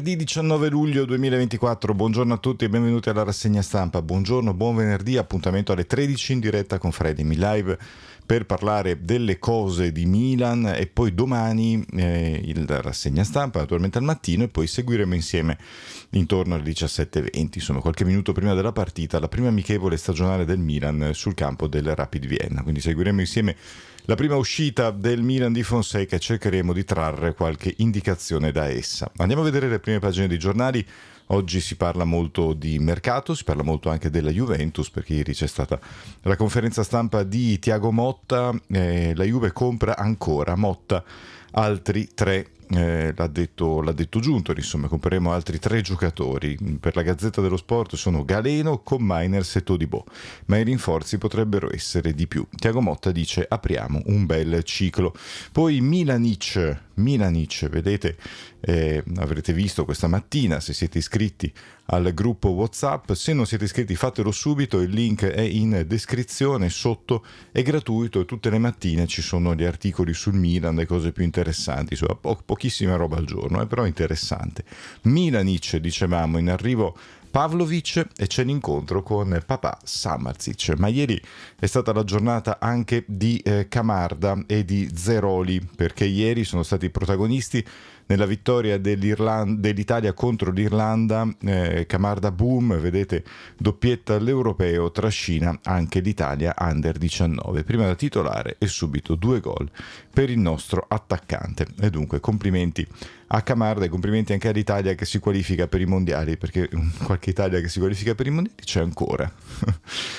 venerdì 19 luglio 2024, buongiorno a tutti e benvenuti alla rassegna stampa. Buongiorno, buon venerdì, appuntamento alle 13 in diretta con Freddy Mi Live per parlare delle cose di Milan e poi domani eh, la rassegna stampa naturalmente al mattino e poi seguiremo insieme intorno alle 17.20, insomma qualche minuto prima della partita, la prima amichevole stagionale del Milan sul campo del Rapid Vienna. Quindi seguiremo insieme la prima uscita del Milan di Fonseca e cercheremo di trarre qualche indicazione da essa. Andiamo a vedere le prime pagine dei giornali. Oggi si parla molto di mercato, si parla molto anche della Juventus, perché ieri c'è stata la conferenza stampa di Tiago Motta, eh, la Juve compra ancora Motta altri tre eh, l'ha, detto, l'ha, detto, Giuntoli, insomma compreremo altri tre giocatori. Per la Gazzetta dello Sport sono Galeno, Comminers e Todibo, ma i rinforzi potrebbero essere di più. Tiago Motta dice apriamo un bel ciclo. Poi Milanic, Milanic vedete, eh, avrete visto questa mattina se siete iscritti al gruppo WhatsApp. Se non siete iscritti fatelo subito, il link è in descrizione sotto, è gratuito e tutte le mattine ci sono gli articoli sul Milan, le cose più interessanti, po- pochissima roba al giorno, eh, però interessante. Milanic, dicevamo, in arrivo Pavlovic e c'è l'incontro con papà Samarzic. Ma ieri è stata la giornata anche di eh, Camarda e di Zeroli, perché ieri sono stati protagonisti nella vittoria dell'Italia contro l'Irlanda. Eh, Camarda boom, vedete, doppietta all'europeo, trascina anche l'Italia under 19. Prima da titolare e subito due gol per il nostro attaccante. E dunque complimenti a Camarda e complimenti anche all'Italia che si qualifica per i mondiali, perché qualche Italia che si qualifica per i mondiali c'è ancora.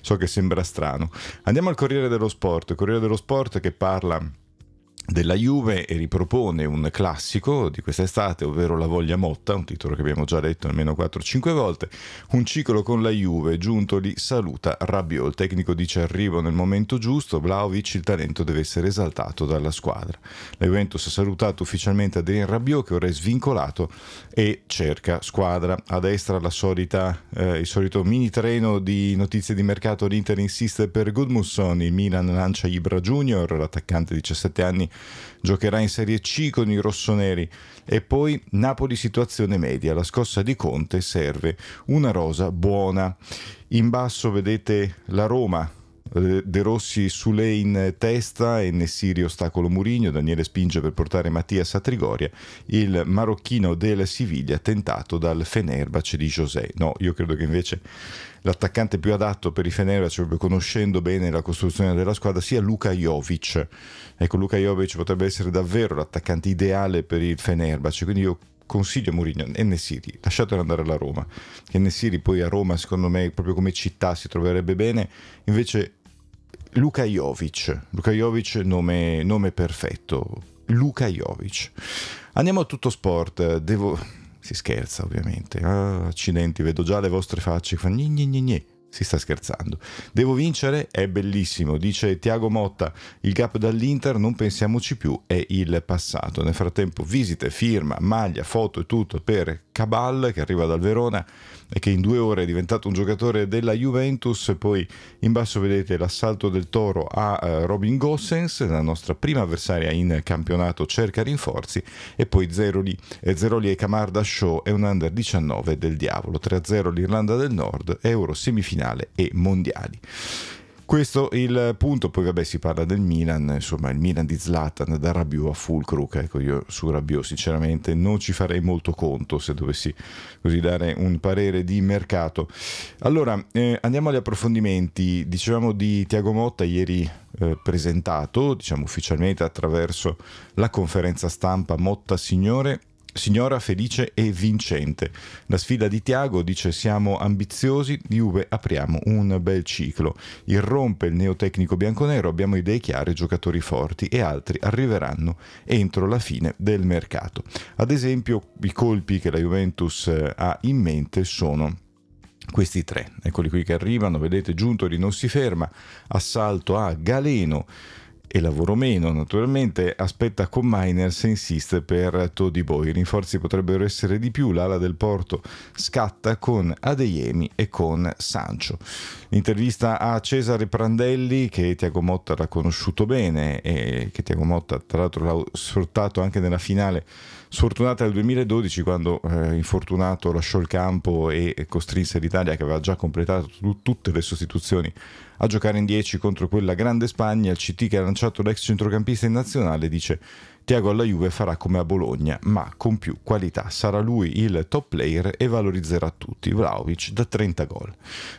so che sembra strano. Andiamo al Corriere dello Sport, Corriere dello Sport che parla della Juve e ripropone un classico di quest'estate, ovvero La Voglia Motta, un titolo che abbiamo già letto almeno 4-5 volte, un ciclo con la Juve, giunto lì saluta Rabiot, il tecnico dice arrivo nel momento giusto, Vlaovic il talento deve essere esaltato dalla squadra. La Juventus ha salutato ufficialmente Adrien Rabiot che ora è svincolato e cerca squadra. A destra solita, eh, il solito mini treno di notizie di mercato, l'Inter insiste per Gudmusson, il Milan lancia Ibra Junior, l'attaccante 17 anni giocherà in Serie C con i rossoneri e poi Napoli situazione media. La scossa di Conte serve una rosa buona. In basso vedete la Roma eh, De Rossi Sule in testa e Nessiri ostacolo Murigno, Daniele spinge per portare Mattias a Trigoria, il marocchino del Siviglia tentato dal Fenerbahce di José. No, io credo che invece l'attaccante più adatto per i Fenerbahce, proprio conoscendo bene la costruzione della squadra, sia Luka Jovic. Ecco, Luka Jovic potrebbe essere davvero l'attaccante ideale per il Fenerbahce, quindi io consiglio a Mourinho, Nessiri, lasciatelo andare alla Roma, che Nessiri poi a Roma secondo me proprio come città si troverebbe bene, invece Luka Jovic, Luka Jovic nome, nome perfetto, Luka Jovic. Andiamo a tutto sport, devo... si scherza ovviamente, ah, accidenti, vedo già le vostre facce, che fanno gni gni gni. Si sta scherzando. Devo vincere? È bellissimo, dice Tiago Motta. Il gap dall'Inter, non pensiamoci più, è il passato. Nel frattempo visite, firma, maglia, foto e tutto per Cabal che arriva dal Verona e che in due ore è diventato un giocatore della Juventus. Poi in basso vedete l'assalto del Toro a eh, Robin Gossens, la nostra prima avversaria in campionato, cerca rinforzi. E poi Zeroli, eh, Zeroli e Camarda Show è un under 19 del diavolo. 3-0 l'Irlanda del Nord, Euro semifinale finale e mondiali. Questo è il punto, poi vabbè si parla del Milan, insomma il Milan di Zlatan da Rabiot a Fulcruk, ecco io su Rabiot sinceramente non ci farei molto conto se dovessi così dare un parere di mercato. Allora eh, andiamo agli approfondimenti, dicevamo di Tiago Motta ieri eh, presentato diciamo ufficialmente attraverso la conferenza stampa Motta Signore Signora felice e vincente. La sfida di Tiago dice siamo ambiziosi, Juve apriamo un bel ciclo. Irrompe il neotecnico bianconero, abbiamo idee chiare, giocatori forti e altri arriveranno entro la fine del mercato. Ad esempio i colpi che la Juventus eh, ha in mente sono questi tre. Eccoli qui che arrivano, vedete Giuntoli non si ferma, assalto a Galeno e lavoro meno naturalmente, aspetta con Miners e insiste per Todi Boy. I rinforzi potrebbero essere di più, l'ala del porto scatta con Adeyemi e con Sancho. Intervista a Cesare Prandelli che Tiago Motta l'ha conosciuto bene e che Tiago Motta tra l'altro l'ha sfruttato anche nella finale sfortunata del 2012 quando eh, infortunato lasciò il campo e costrinse l'Italia che aveva già completato t- tutte le sostituzioni a giocare in 10 contro quella grande Spagna, il CT che ha lanciato l'ex centrocampista in nazionale dice Tiago alla Juve farà come a Bologna, ma con più qualità. Sarà lui il top player e valorizzerà tutti. Vlaovic da 30 gol.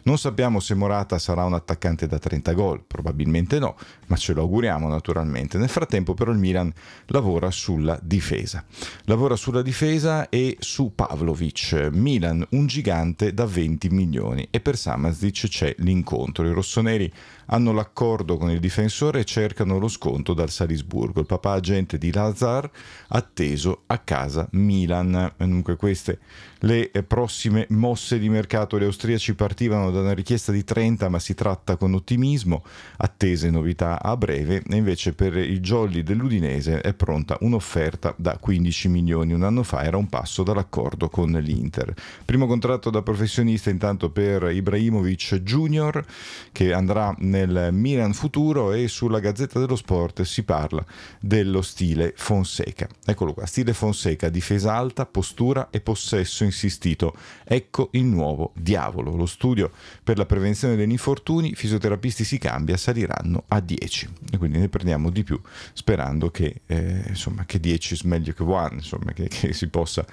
Non sappiamo se Morata sarà un attaccante da 30 gol, probabilmente no, ma ce lo auguriamo naturalmente. Nel frattempo però il Milan lavora sulla difesa. Lavora sulla difesa e su Pavlovic. Milan un gigante da 20 milioni e per Samazdic c'è l'incontro. I rossoneri hanno l'accordo con il difensore e cercano lo sconto dal Salisburgo. Il papà agente di La Baltasar, atteso a casa Milan. Dunque queste le prossime mosse di mercato. Gli austriaci partivano da una richiesta di 30 ma si tratta con ottimismo, attese novità a breve e invece per i jolly dell'Udinese è pronta un'offerta da 15 milioni. Un anno fa era un passo dall'accordo con l'Inter. Primo contratto da professionista intanto per Ibrahimovic Junior che andrà nel Milan futuro e sulla Gazzetta dello Sport si parla dello stile Fonseca. Eccolo qua, stile Fonseca, difesa alta, postura e possesso insistito. Ecco il nuovo diavolo. Lo studio per la prevenzione degli infortuni, fisioterapisti si cambia, saliranno a 10. E quindi ne prendiamo di più, sperando che, eh, insomma, che 10 meglio che 1, insomma, che, che si possa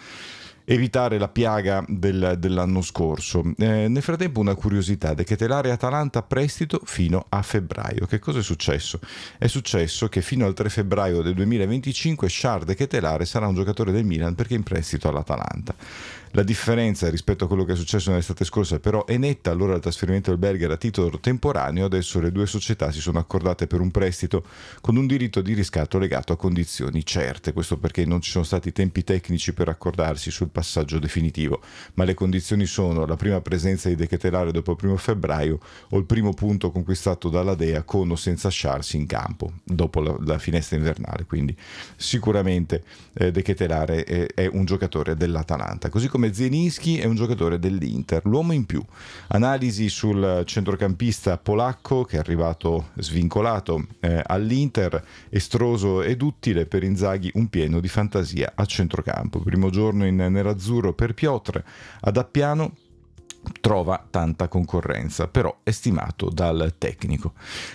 evitare la piaga del, dell'anno scorso. Eh, nel frattempo una curiosità, Decatelare Atalanta a prestito fino a febbraio. Che cosa è successo? È successo che fino al 3 febbraio del 2025 Shard Decatelare sarà un giocatore del Milan perché in prestito all'Atalanta. La differenza rispetto a quello che è successo nell'estate scorsa però è netta, allora il trasferimento del Berger a titolo temporaneo, adesso le due società si sono accordate per un prestito con un diritto di riscatto legato a condizioni certe, questo perché non ci sono stati tempi tecnici per accordarsi sul passaggio definitivo, ma le condizioni sono la prima presenza di De Ketelare dopo il primo febbraio o il primo punto conquistato dalla Dea con o senza Sciarsi in campo, dopo la, la finestra invernale, quindi sicuramente eh, De Ketelare è, è un giocatore dell'Atalanta, così come come Zelinski è un giocatore dell'Inter, l'uomo in più. Analisi sul centrocampista polacco che è arrivato svincolato eh, all'Inter, estroso ed utile per Inzaghi, un pieno di fantasia a centrocampo. Primo giorno in nerazzurro per Piotr, ad Appiano trova tanta concorrenza, però è stimato dal tecnico.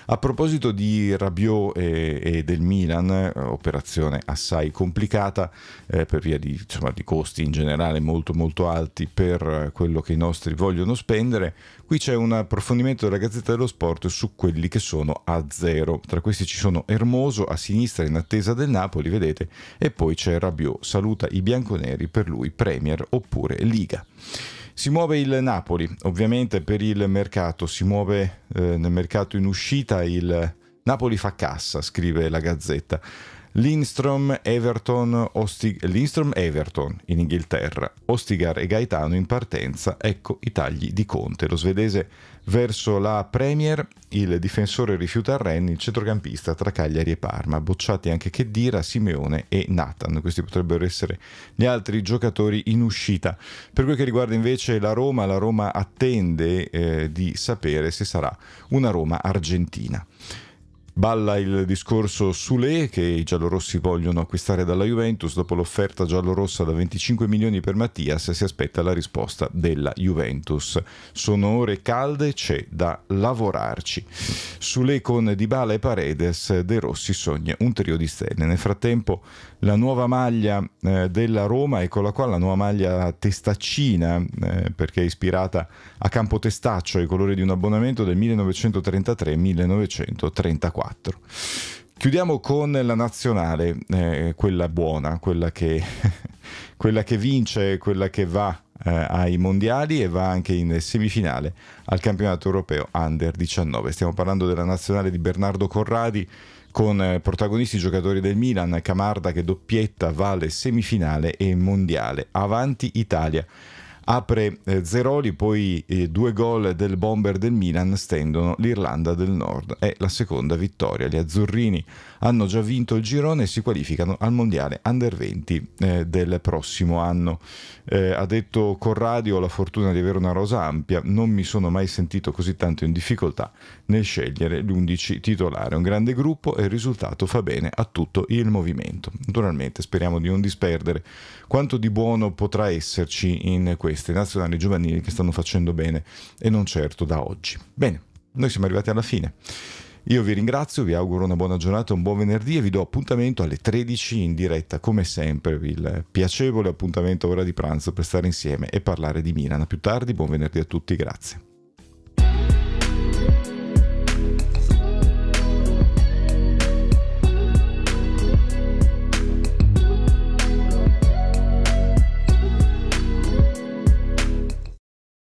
A proposito di Rabiot e, e del Milan, eh, operazione assai complicata eh, per via di, insomma, di, costi in generale molto molto alti per quello che i nostri vogliono spendere, qui c'è un approfondimento della Gazzetta dello Sport su quelli che sono a zero. Tra questi ci sono Ermoso a sinistra in attesa del Napoli, vedete, e poi c'è Rabiot, saluta i bianconeri per lui Premier oppure Liga. Si muove il Napoli, ovviamente per il mercato, si muove eh, nel mercato in uscita il Napoli fa cassa, scrive la Gazzetta. Lindstrom, Everton, Osti- Lindstrom, Everton in Inghilterra, Ostigar e Gaetano in partenza, ecco i tagli di Conte, lo svedese verso la Premier, il difensore rifiuta Renni, il centrocampista tra Cagliari e Parma, bocciati anche Kedira, Simeone e Nathan, questi potrebbero essere gli altri giocatori in uscita. Per quel che riguarda invece la Roma, la Roma attende eh, di sapere se sarà una Roma argentina. Balla il discorso Sule che i giallorossi vogliono acquistare dalla Juventus dopo l'offerta giallorossa da 25 milioni per Mattias si aspetta la risposta della Juventus. Sono ore calde, c'è da lavorarci. Sule con Dybala e Paredes, De Rossi sogna un trio di stelle. Nel frattempo la nuova maglia eh, della Roma, eccola qua, la nuova maglia testaccina eh, perché è ispirata a Campo Testaccio, i colori di un abbonamento del 1933-1934. 4. Chiudiamo con la nazionale, eh, quella buona, quella che, quella che, vince, quella che va eh, ai mondiali e va anche in semifinale al campionato europeo Under 19. Stiamo parlando della nazionale di Bernardo Corradi con eh, protagonisti giocatori del Milan, Camarda che doppietta vale semifinale e mondiale, avanti Italia apre eh, Zeroli, poi eh, due gol del bomber del Milan stendono l'Irlanda del Nord. È la seconda vittoria. Gli azzurrini hanno già vinto il girone e si qualificano al mondiale under 20 eh, del prossimo anno. Eh, ha detto Corradio: Ho la fortuna di avere una rosa ampia. Non mi sono mai sentito così tanto in difficoltà nel scegliere l'11 titolare. Un grande gruppo e il risultato fa bene a tutto il movimento. Naturalmente, speriamo di non disperdere quanto di buono potrà esserci in questo queste nazionali giovanili che stanno facendo bene e non certo da oggi. Bene, noi siamo arrivati alla fine. Io vi ringrazio, vi auguro una buona giornata, un buon venerdì e vi do appuntamento alle 13 in diretta, come sempre, il piacevole appuntamento ora di pranzo per stare insieme e parlare di Milano. A più tardi, buon venerdì a tutti, grazie.